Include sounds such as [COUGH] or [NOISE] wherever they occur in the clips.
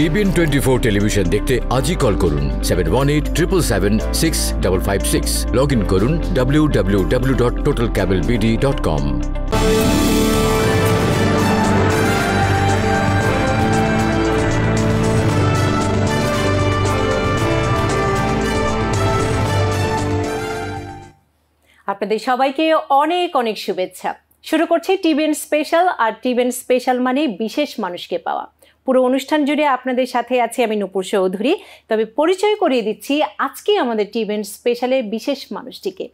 TVN twenty four television দেখতে আজই call করুন seven one eight triple seven six double five six log in করুন W W W dot total cable BD dot com আপনাদের সবাইকে অনেক অনেক শুভেচ্ছা শুরু করছি টিভিএন স্পেশাল আর টিভিএন স্পেশাল মানে বিশেষ মানুষকে পাওয়া পুরো অনুষ্ঠান জুড়ে আপনাদের সাথে আছি আমি নূপুর চৌধুরী তবে পরিচয় করিয়ে দিচ্ছি আজকে আমাদের টি ইভেন্ট স্পেশালে বিশেষ মানুষটিকে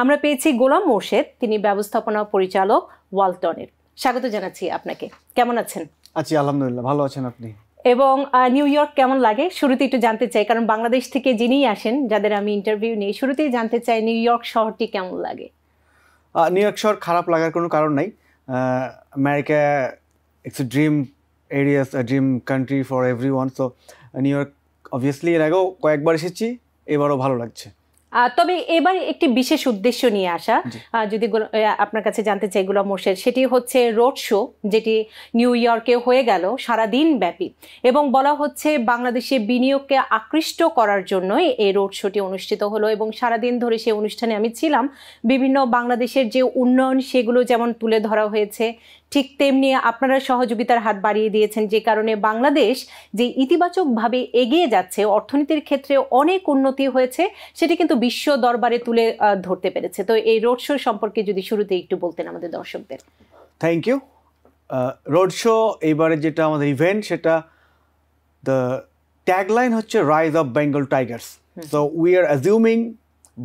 আমরা পেয়েছি গোলাম মোর্শেদ তিনি ব্যবস্থাপনা পরিচালক ওয়ালটনের স্বাগত জানাচ্ছি আপনাকে কেমন আছেন আছি আলহামদুলিল্লাহ ভালো আছেন আপনি এবং নিউ ইয়র্ক কেমন লাগে শুরুতে একটু জানতে চাই কারণ বাংলাদেশ থেকে যিনিই আসেন যাদের আমি ইন্টারভিউ নেই শুরুতেই জানতে চাই নিউ ইয়র্ক শহরটি কেমন লাগে নিউ ইয়র্ক শহর খারাপ লাগার কোনো কারণ নাই America it's a dream a dream country for everyone so New York obviously এর আগেও কয়েকবার এসেছি এবারও ভালো লাগছে তবে এবার একটি বিশেষ উদ্দেশ্য নিয়ে আসা যদি আপনার কাছে জানতে চাই গুলাম মোর্শেদ সেটি হচ্ছে রোড শো যেটি নিউ ইয়র্কে হয়ে গেল সারাদিন ব্যাপী এবং বলা হচ্ছে বাংলাদেশে বিনিয়োগকে আকৃষ্ট করার জন্য এই রোড শোটি অনুষ্ঠিত হলো এবং সারাদিন ধরে সেই অনুষ্ঠানে আমি ছিলাম বিভিন্ন বাংলাদেশের যে উন্নয়ন সেগুলো যেমন তুলে ধরা হয়েছে ঠিক তেমনি আপনারা সহযোগিতার হাত বাড়িয়ে দিয়েছেন যে কারণে বাংলাদেশ যে ইতিবাচকভাবে এগিয়ে যাচ্ছে অর্থনীতির ক্ষেত্রে অনেক উন্নতি হয়েছে সেটি কিন্তু বিশ্ব দরবারে তুলে ধরতে পেরেছে তো এই রোড শো সম্পর্কে যদি শুরুতে একটু বলতেন আমাদের দর্শকদের থ্যাংক ইউ রোড শো এবারে যেটা আমাদের ইভেন্ট সেটা দ্য ট্যাগলাইন হচ্ছে rise of Bengal tigers so we are assuming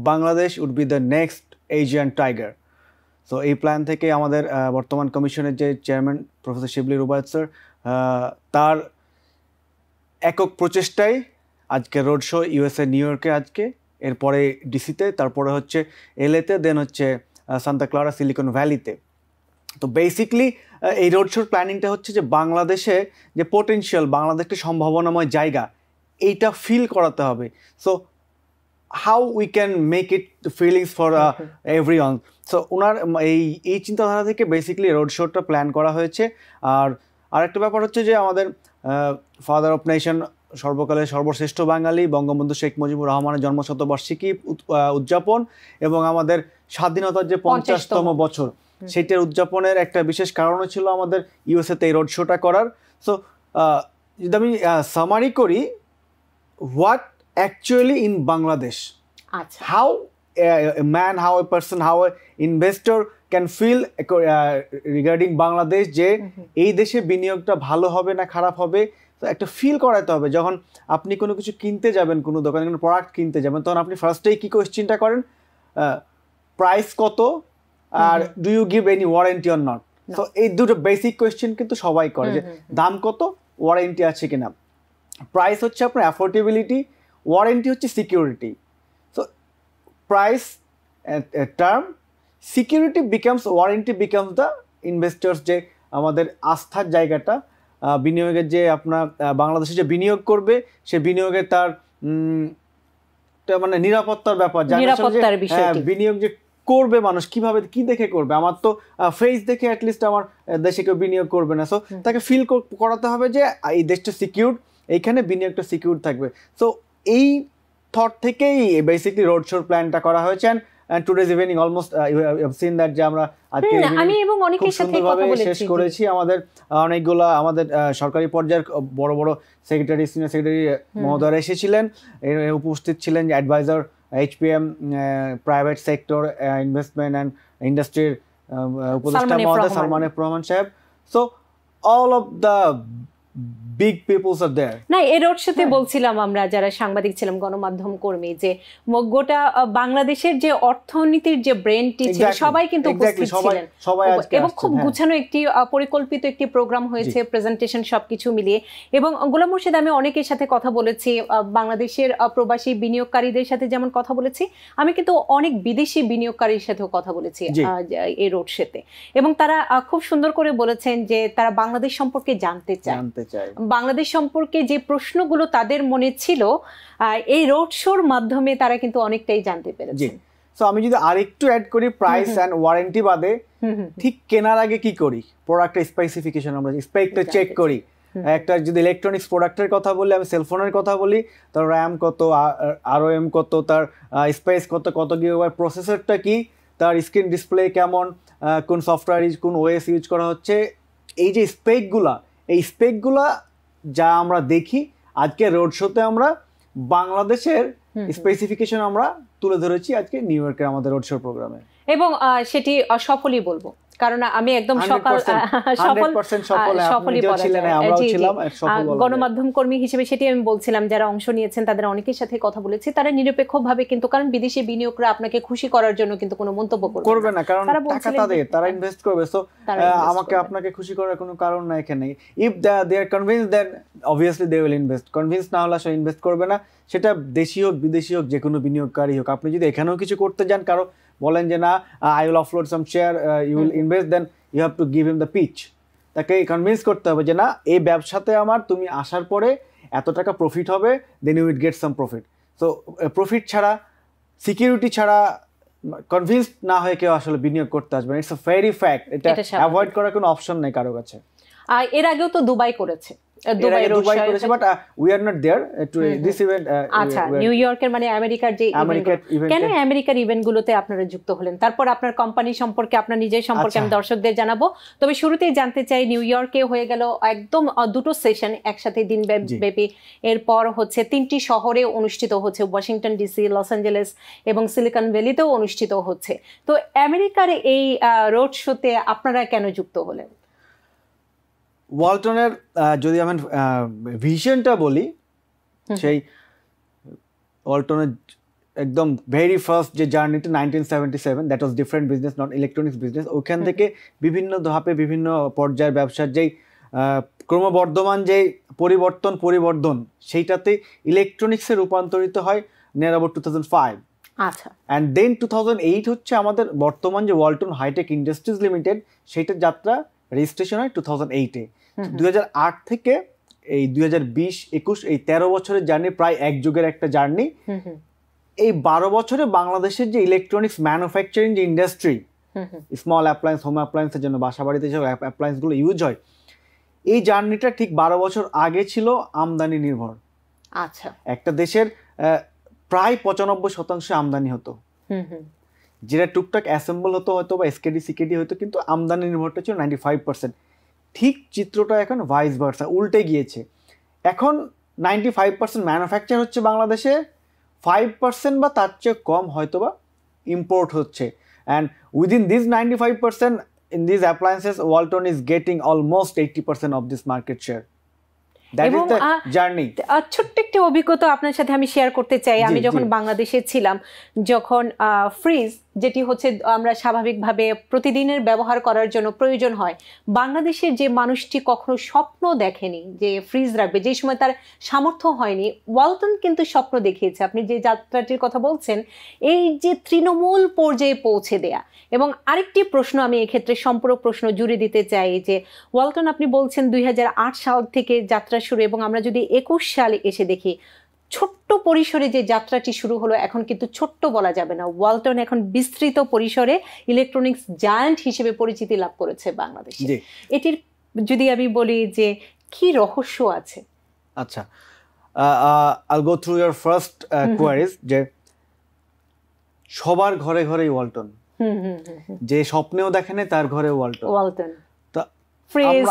Bangladesh would be the next Asian tiger তো এই প্ল্যান থেকে আমাদের বর্তমান কমিশনের যে chairman professor Shibli Rubayat sir তার একক প্রচেষ্টাই আজকে রোড শো ইউএসএ নিউ ইয়র্কে আজকে এরপরে ডিসিতে তারপরে হচ্ছে এলএতে দেন হচ্ছে সান্তা ক্লারা সিলিকন ভ্যালিতে তো বেসিকলি এই রোড শোর প্ল্যানিংটা হচ্ছে যে বাংলাদেশে যে পোটেন্সিয়াল বাংলাদেশটা সম্ভাবনাময় জায়গা এইটা ফিল করাতে হবে so how we can make it feelings for every so owner এই এই চিন্তাধারা থেকে বেসিক্যালি রোড শোটা প্ল্যান করা হয়েছে আর আরেকটা ব্যাপার হচ্ছে যে আমাদের ফাদার অফ নেশন সর্বকালে সর্বশ্রেষ্ঠ বাঙালি বঙ্গবন্ধু শেখ মুজিবুর রহমানের জন্মশতবার্ষিকী উদযাপন এবং আমাদের স্বাধীনতার যে পঞ্চাশতম বছর সেটার উদযাপনের একটা বিশেষ কারণও ছিল আমাদের ইউএসএতে এই রোড শোটা করার সো যদি আমি সামারি করি হোয়াট অ্যাকচুয়ালি ইন বাংলাদেশ আচ্ছা how a, man, how a person, how an investor can feel uh, uh regarding Bangladesh যে এই দেশে বিনিয়োগটা ভালো হবে না খারাপ হবে তো একটা ফিল করাতে হবে যখন আপনি কোনো কিছু কিনতে যাবেন কোনো দোকানে কোনো প্রোডাক্ট কিনতে যাবেন তখন আপনি ফার্স্টেই কী কোয়েশ্চিনটা করেন প্রাইস কত আর do you give any warranty or not তো এই দুটো বেসিক কোয়েশ্চেন কিন্তু সবাই করে যে দাম কত ওয়ারেন্টি আছে কিনা প্রাইস হচ্ছে আপনার অ্যাফোর্ডেবিলিটি ওয়ারেন্টি হচ্ছে security price term a term security becomes warranty becomes the investors যে আমাদের আস্থার জায়গাটা বিনিয়োগের যে আপনার বাংলাদেশে যে বিনিয়োগ করবে সে বিনিয়োগে তার মানে নিরাপত্তার ব্যাপার হ্যাঁ, বিনিয়োগ যে করবে মানুষ কিভাবে কি দেখে করবে আমার তো ফেস দেখে অ্যাটলিস্ট আমার দেশে কেউ বিনিয়োগ করবে না সো তাকে ফিল করাতে হবে যে এই দেশটা সিকিউর এইখানে বিনিয়োগটা সিকিউর থাকবে সো এই থট থেকেই বেসিকলি রোড শোর প্ল্যানটা করা হয়েছে today's evening almost seen that যে আমরা আজকে আমি এবং অনেকের সাথে কথা বলেছি শেষ করেছি আমাদের অনেকগুলো আমাদের সরকারি পর্যায়ের বড় বড় সেক্রেটারি সিনিয়র সেক্রেটারি মহোদয়রা এসেছিলেন উপস্থিত ছিলেন adviser HPM private sector investment and ইন্ডাস্ট্রির উপদেষ্টা মহোদয় সালমান রহমান সাহেব so all of the big peoples are there না এর অর্থে বলছিলাম আমরা যারা সাংবাদিক ছিলাম গণমাধ্যম কর্মী যে গোটা বাংলাদেশের যে অর্থনীতির যে ব্রেনটি ছিল সবাই কিন্তু উপস্থিত ছিলেন সবাই আজকে এবং খুব হ্যাঁ। গুছানো একটি পরিকল্পিত একটি প্রোগ্রাম হয়েছে প্রেজেন্টেশন সবকিছু মিলিয়ে এবং গোলাম মুর্শিদ আমি অনেকের সাথে কথা বলেছি বাংলাদেশের প্রবাসী বিনিয়োগকারীদের সাথে যেমন কথা বলেছি আমি কিন্তু অনেক বিদেশি বিনিয়োগকারীর সাথেও কথা বলেছি এই রোড শোতে এবং তারা খুব সুন্দর করে বলেছেন যে তারা বাংলাদেশ সম্পর্কে জানতে চায় চাই বাংলাদেশ সম্পর্কে যে প্রশ্নগুলো তাদের মনে ছিল এই রোড শোর মাধ্যমে তারা কিন্তু অনেকটাই জানতে পেরেছে সো আমি যদি আরেকটু অ্যাড করি প্রাইস অ্যান্ড ওয়ারেন্টি বাদে ঠিক কেনার আগে কি করি প্রোডাক্টের স্পেসিফিকেশন আমরা স্পেকটা চেক করি একটা যদি ইলেকট্রনিক্স প্রোডাক্টের কথা বলি আমি সেলফোনের কথা বলি তার র্যাম কত আর এম কত তার স্পেস কত কত ওয়ার প্রসেসরটা কি তার স্ক্রিন ডিসপ্লে কেমন কোন সফটওয়্যার ইউজ কোন ওয়েস ইউজ করা হচ্ছে এই যে স্পেকগুলা এই স্পেকগুলা যা আমরা দেখি আজকে রোড শোতে আমরা বাংলাদেশের স্পেসিফিকেশন আমরা তুলে ধরেছি আজকে নিউ ইয়র্কের আমাদের রোড শো প্রোগ্রামে এবং সেটি সফলই বলবো কারণ আমি একদম সকাল সফল সফলই গণমাধ্যম কর্মী হিসেবে সেটি আমি বলছিলাম যারা অংশ নিয়েছেন তাদের অনেকের সাথে কথা বলেছি তারা নিরপেক্ষভাবে কিন্তু কারণ বিদেশি বিনিয়োগরা আপনাকে খুশি করার জন্য কিন্তু কোনো মন্তব্য করবে না কারণ টাকা তাদের তারা ইনভেস্ট করবে সো আমাকে আপনাকে খুশি করার কোনো কারণ এখানে if they are convince that obviously they will invest convince না হলে আসলে ইনভেস্ট করবে না সেটা দেশি হোক বিদেশি হোক যে কোনো বিনিয়োগকারী হোক আপনি যদি এখানেও কিছু করতে যান কারো বলেন যে না I will offload some share you will invest then you have to give him the pitch তাকে কনভিন্স করতে হবে যে না এই ব্যবসাতে আমার তুমি আসার পরে এত টাকা প্রফিট হবে then you would get some profit so profit ছাড়া সিকিউরিটি ছাড়া কনভিন্স না হয়ে কেউ আসলে বিনিয়োগ করতে আসবে না ইটস আ ভেরি ফ্যাক্ট এটা অ্যাভয়েড করার কোনো অপশন নেই কারো কাছে এর আগেও তো দুবাই করেছে Uh, মানে আমেরিকার কেন আমেরিকার আপনারা যুক্ত হলেন তারপর আপনার কোম্পানি সম্পর্কে আপনার আচ্ছা। দর্শকদের জানাবো তবে শুরুতেই জানতে চাই নিউ ইয়র্কে হয়ে গেল একদম দুটো সেশন একসাথে দিন ব্যাপী এরপর হচ্ছে তিনটি শহরে অনুষ্ঠিত হচ্ছে ওয়াশিংটন ডিসি লস অ্যাঞ্জেলেস এবং সিলিকন ভ্যালিতেও অনুষ্ঠিত হচ্ছে তো আমেরিকার এই রোড শোতে আপনারা কেন যুক্ত হলেন ওয়ালটনের যদি আমি ভিশনটা বলি সেই ওয়ালটনের একদম ভেরি ফার্স্ট যে জার্নিটা nineteen seventy seven that was different business not electronics business ওইখান থেকে বিভিন্ন ধাপে বিভিন্ন পর্যায়ের ব্যবসার যেই ক্রমবর্ধমান যে পরিবর্তন পরিবর্ধন সেইটাতে ইলেকট্রনিক্সে রূপান্তরিত হয় near about two thousand five আচ্ছা and then two thousand eight হচ্ছে আমাদের বর্তমান যে ওয়ালটন হাইটেক ইন্ডাস্ট্রিজ লিমিটেড সেইটার যাত্রা রেজিস্ট্রেশন হয় টু থাউজেন্ড দুই থেকে এই দুই হাজার বিশ একুশ এই তেরো বছরের জার্নি প্রায় এক যুগের একটা জার্নি এই বারো বছরে বাংলাদেশের যে ইলেকট্রনিক্স ম্যানুফ্যাকচারিং যে ইন্ডাস্ট্রি স্মল অ্যাপ্লায়েন্স হোম অ্যাপ্লায়েন্সের জন্য বাসা বাড়িতে যে অ্যাপ্লায়েন্সগুলো ইউজ হয় এই জার্নিটা ঠিক বারো বছর আগে ছিল আমদানি নির্ভর আচ্ছা একটা দেশের প্রায় পঁচানব্বই শতাংশ আমদানি হতো যেটা টুকটাক অ্যাসেম্বল হতো হয়তো বা এসকেডি সিকেডি হতো কিন্তু আমদানি নির্ভরটা ছিল নাইনটি ফাইভ পার্সেন্ট ঠিক চিত্রটা এখন ভাইস ভার্সা উল্টে গিয়েছে এখন নাইনটি ফাইভ পার্সেন্ট ম্যানুফ্যাকচার হচ্ছে বাংলাদেশে ফাইভ পার্সেন্ট বা তার চেয়ে কম হয়তো বা ইম্পোর্ট হচ্ছে and within this ninety five percent in this appliances Walton is getting almost eighty percent of this market share ছোট্ট একটি অভিজ্ঞতা আপনার সাথে আমি শেয়ার করতে চাই আমি যখন বাংলাদেশে ছিলাম যখন ফ্রিজ যেটি হচ্ছে আমরা স্বাভাবিকভাবে প্রতিদিনের ব্যবহার করার জন্য প্রয়োজন হয় বাংলাদেশের যে মানুষটি কখনো স্বপ্ন দেখেনি যে ফ্রিজ রাখবে যে সময় তার সামর্থ্য হয়নি ওয়ালটন কিন্তু স্বপ্ন দেখিয়েছে আপনি যে যাত্রাটির কথা বলছেন এই যে তৃণমূল পর্যায়ে পৌঁছে দেয়া এবং আরেকটি প্রশ্ন আমি এক্ষেত্রে সম্পূরক প্রশ্ন জুড়ে দিতে চাই যে ওয়ালটন আপনি বলছেন দুই সাল থেকে যাত্রা শুরু এবং আমরা যদি একুশ সালে এসে দেখি ছোট্ট পরিসরে যে যাত্রাটি শুরু হলো এখন কিন্তু ছোট্ট বলা যাবে না ওয়ালটন এখন বিস্তৃত পরিসরে ইলেকট্রনিক্স জায়ান্ট হিসেবে পরিচিতি লাভ করেছে বাংলাদেশ এটির যদি আমি বলি যে কি রহস্য আছে আচ্ছা I'll go through your first queries যে সবার ঘরে ঘরে ওয়ালটন যে স্বপ্নেও দেখে তার ঘরে ওয়ালটন ওয়ালটন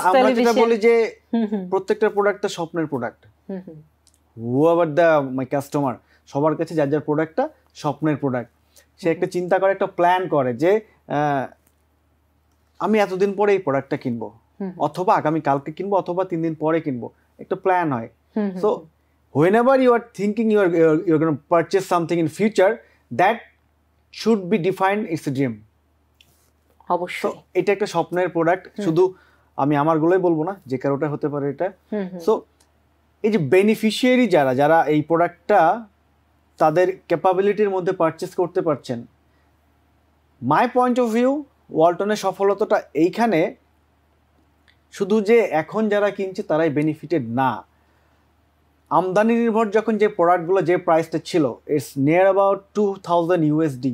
আমরা যেটা বলি যে প্রত্যেকটা প্রোডাক্ট স্বপ্নের প্রোডাক্ট হু আবার দ্য মাই কাস্টমার সবার কাছে যার যার প্রোডাক্টটা স্বপ্নের প্রোডাক্ট সে একটা চিন্তা করে একটা প্ল্যান করে যে আমি এতদিন পরে এই প্রোডাক্টটা কিনবো অথবা আগামী কালকে কিনবো অথবা তিন দিন পরে কিনবো একটা প্ল্যান হয় so whenever you are thinking your your gonna purchase something in future that should be defined it's dream অবশ্যই এটা একটা স্বপ্নের প্রোডাক্ট শুধু আমি আমার গুলোই বলবো না যে কারোটা হতে পারে এটা সো এই যে বেনিফিশিয়ারি যারা যারা এই প্রোডাক্টটা তাদের ক্যাপাবিলিটির মধ্যে পারচেস করতে পারছেন মাই পয়েন্ট অফ ভিউ ওয়ালটনের সফলতাটা এইখানে শুধু যে এখন যারা কিনছে তারাই বেনিফিটেড না আমদানি নির্ভর যখন যে প্রোডাক্টগুলো যে প্রাইসটা ছিল it's near about two thousand USD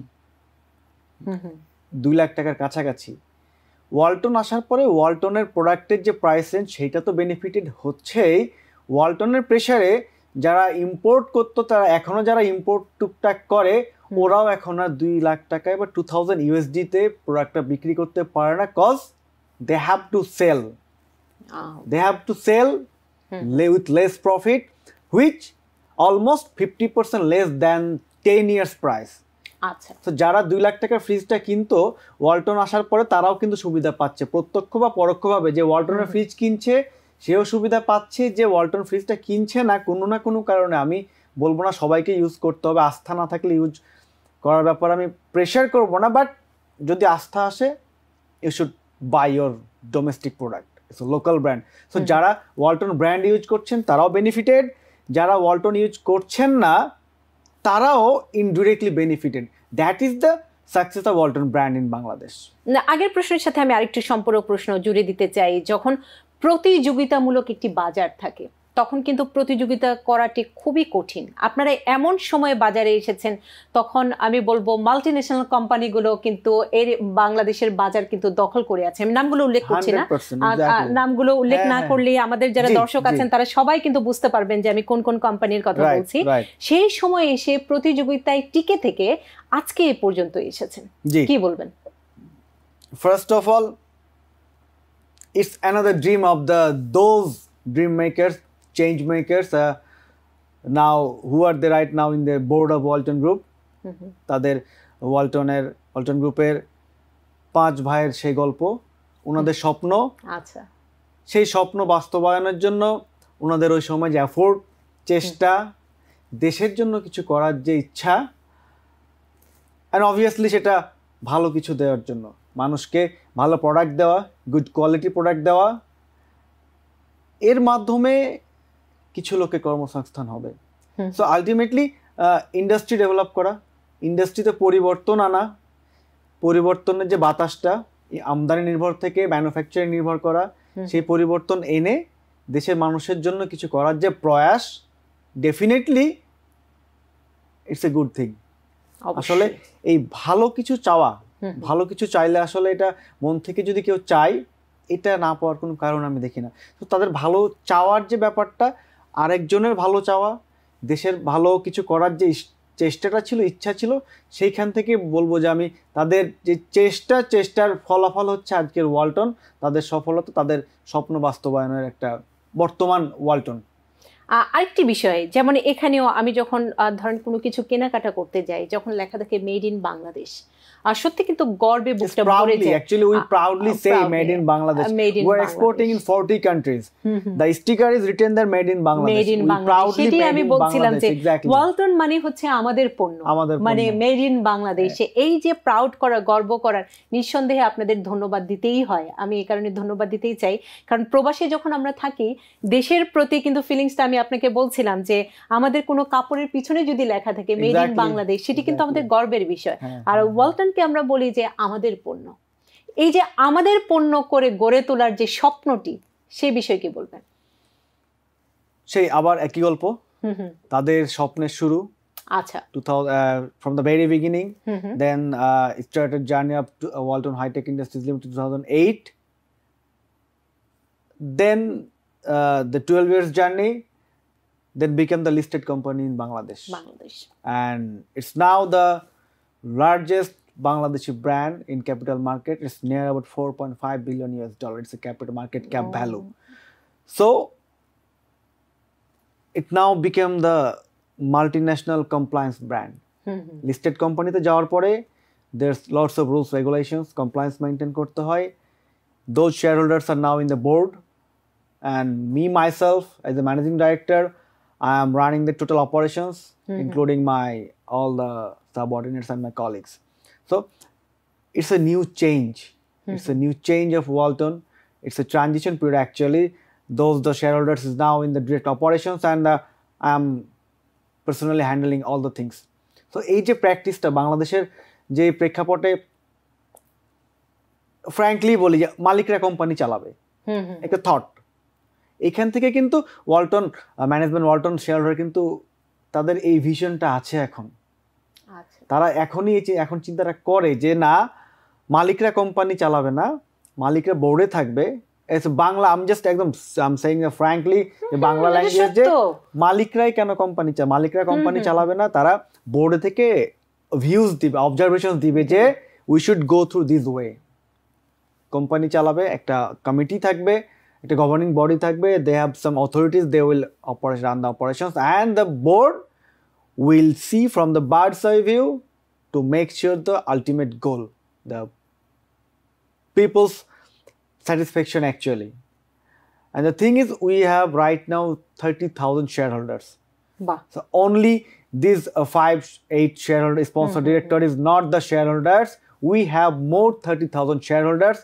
দুই লাখ টাকার কাছাকাছি ওয়ালটন আসার পরে ওয়ালটনের প্রোডাক্টের যে প্রাইস রেঞ্জ সেইটা তো বেনিফিটেড হচ্ছেই ওয়ালটনের প্রেশারে যারা ইম্পোর্ট করতো তারা এখনও যারা ইম্পোর্ট টুকটাক করে ওরাও এখন আর দুই লাখ টাকায় বা টু থাউজেন্ড ইউএসডিতে প্রোডাক্টটা বিক্রি করতে পারে না cause they have to sell they have to sell with less profit which almost fifty percent less than ten years price আচ্ছা তো যারা দুই লাখ টাকার ফ্রিজটা কিনতো ওয়ালটন আসার পরে তারাও কিন্তু সুবিধা পাচ্ছে প্রত্যক্ষ বা পরোক্ষভাবে যে ওয়ালটনের ফ্রিজ কিনছে সেও সুবিধা পাচ্ছে যে ওয়ালটন ফ্রিজটা কিনছে না কোনো না কোনো কারণে আমি বলবো না সবাইকে ইউজ করতে হবে আস্থা না থাকলে ইউজ করার ব্যাপারে আমি প্রেশার করব না বাট যদি আস্থা আসে you should buy your domestic product so local brand so যারা ওয়ালটন ব্র্যান্ড ইউজ করছেন তারাও বেনিফিটেড যারা ওয়ালটন ইউজ করছেন না তারাও indirectly benefited that is the success of Walton brand in Bangladesh না আগের প্রশ্নের সাথে আমি আরেকটি সম্পূরক প্রশ্ন জুড়ে দিতে চাই যখন প্রতিযোগিতামূলক একটি বাজার থাকে তখন কিন্তু প্রতিযোগিতা করাটি খুবই কঠিন আপনারা এমন সময়ে বাজারে এসেছেন তখন আমি বলবো মাল্টি ন্যাশনাল কোম্পানিগুলো কিন্তু এর বাংলাদেশের বাজার কিন্তু দখল করে আছে আমি নামগুলো উল্লেখ করছি না নামগুলো উল্লেখ না হ্যাঁ, হ্যাঁ। করলে আমাদের যারা দর্শক আছেন তারা সবাই কিন্তু বুঝতে পারবেন যে আমি কোন কোন কোম্পানির কথা বলছি সেই সময় এসে প্রতিযোগিতায় টিকে থেকে আজকে এ পর্যন্ত এসেছেন কি বলবেন first of all it's another dream of the those dream makers, change makers. Uh, now who are they right now in the board of Walton group mm-hmm. তাদের ওয়ালটনের ওয়ালটন গ্রুপের পাঁচ ভাইয়ের সেই গল্প ওনাদের স্বপ্ন আচ্ছা সেই স্বপ্ন বাস্তবায়নের জন্য ওনাদের ওই সময় যে অ্যাফোর্ড চেষ্টা দেশের জন্য কিছু করার যে ইচ্ছা অ্যান্ড অবভিয়াসলি সেটা ভালো কিছু দেওয়ার জন্য মানুষকে ভালো প্রোডাক্ট দেওয়া গুড কোয়ালিটি প্রোডাক্ট দেওয়া এর মাধ্যমে কিছু লোকে কর্মসংস্থান হবে সো আলটিমেটলি ইন্ডাস্ট্রি ডেভেলপ করা ইন্ডাস্ট্রিতে পরিবর্তন আনা পরিবর্তনের যে বাতাসটা আমদানি নির্ভর থেকে ম্যানুফ্যাকচারিং নির্ভর করা সেই পরিবর্তন এনে দেশের মানুষের জন্য কিছু করার যে প্রয়াস definitely it's a good thing আসলে এই ভালো কিছু চাওয়া ভালো কিছু চাইলে আসলে এটা মন থেকে যদি কেউ চায় এটা না পাওয়ার কোনো কারণ আমি দেখি না তো তাদের ভালো চাওয়ার যে ব্যাপারটা আরেকজনের ভালো চাওয়া দেশের ভালো কিছু করার যে চেষ্টাটা ছিল ইচ্ছা ছিল সেইখান থেকে বলবো যে আমি তাদের যে চেষ্টা চেষ্টার ফলাফল হচ্ছে আজকের ওয়ালটন তাদের সফলতা তাদের স্বপ্ন বাস্তবায়নের একটা বর্তমান ওয়ালটন আরেকটি বিষয় যেমন এখানেও আমি যখন ধরেন কোনো কিছু কেনাকাটা করতে যাই যখন লেখা দেখে মেড ইন বাংলাদেশ আর সত্যি কিন্তু গর্বে বুকটা ভরে যায় actually we proudly say made in Bangladesh we are exporting in 40 countries the sticker is written there made in Bangladesh made in Bangladesh সেটাই আমি বলছিলাম যে ওয়ালটন মানে হচ্ছে আমাদের পণ্য মানে মেড ইন বাংলাদেশে এই যে প্রাউড করা গর্ব করার নিঃসন্দেহে আপনাদের ধন্যবাদ দিতেই হয় আমি এই কারণে ধন্যবাদ দিতেই চাই কারণ প্রবাসে যখন আমরা থাকি দেশের প্রতি কিন্তু ফিলিংসটা আমি আপনাকে বলছিলাম যে আমাদের কোনো কাপড়ের পিছনে যদি লেখা থাকে মেড ইন বাংলাদেশ সেটি কিন্তু আমাদের গর্বের বিষয় হ্যাঁ, আর ওয়াল হ্যাঁ। ডালটনকে আমরা বলি যে আমাদের পণ্য এই যে আমাদের পণ্য করে গড়ে তোলার যে স্বপ্নটি সে বিষয়ে কি বলবেন সেই আবার একই গল্প তাদের স্বপ্নের শুরু আচ্ছা from the very beginning then started journey up to Walton hi tech industries limited two thousand eight then the twelve years journey became the listed company in Bangladesh Bangladesh. now the largest Bangladeshi brand in capital market is near about 4.5 billion US dollars. It's a capital market cap oh. value. So it now became the multinational compliance brand. Hmm, hmm. Listed company the Jawarpore, there's lots of rules, regulations, compliance maintained korte hoy. Those shareholders are now in the board. And me myself, as a managing director, I am running the total operations, hmm, including my all the subordinates and my colleagues. So it's a new change. Mm-hmm. It's a new change of Walton. It's a transition period actually. Those the shareholders is now in the direct operations and uh, I'm personally handling all the things. তো এই যে প্র্যাকটিসটা বাংলাদেশের যে প্রেক্ষাপটে frankly বলি যে মালিকরা কোম্পানি চালাবে একটা থট এখান থেকে কিন্তু ওয়ালটন ম্যানেজমেন্ট ওয়ালটন শেয়ার কিন্তু তাদের এই ভিশনটা আছে এখন আচ্ছা। তারা এখনই এখন চিন্তাটা করে যে না মালিকরা কোম্পানি চালাবে না মালিকরা বোর্ডে থাকবে এস বাংলা আমি জাস্ট একদম আম সেইং ফ্র্যাঙ্কলি বাংলা ল্যাঙ্গুয়েজে মালিকরাই কেন কোম্পানি চা মালিকরা কোম্পানি চালাবে না তারা বোর্ডে থেকে ভিউজ দিবে অবজারভেশন দিবে যে we should go through this way company চালাবে একটা কমিটি থাকবে একটা গভর্নিং বডি থাকবে they have some authorities they will operation run the operations and the board we'll see from the bird's eye view to make sure the ultimate goal, the people's satisfaction actually. And the thing is, we have right now 30,000 shareholders. So only these uh, five, eight shareholder sponsor mm -hmm. director is not the shareholders. We have more 30,000 shareholders,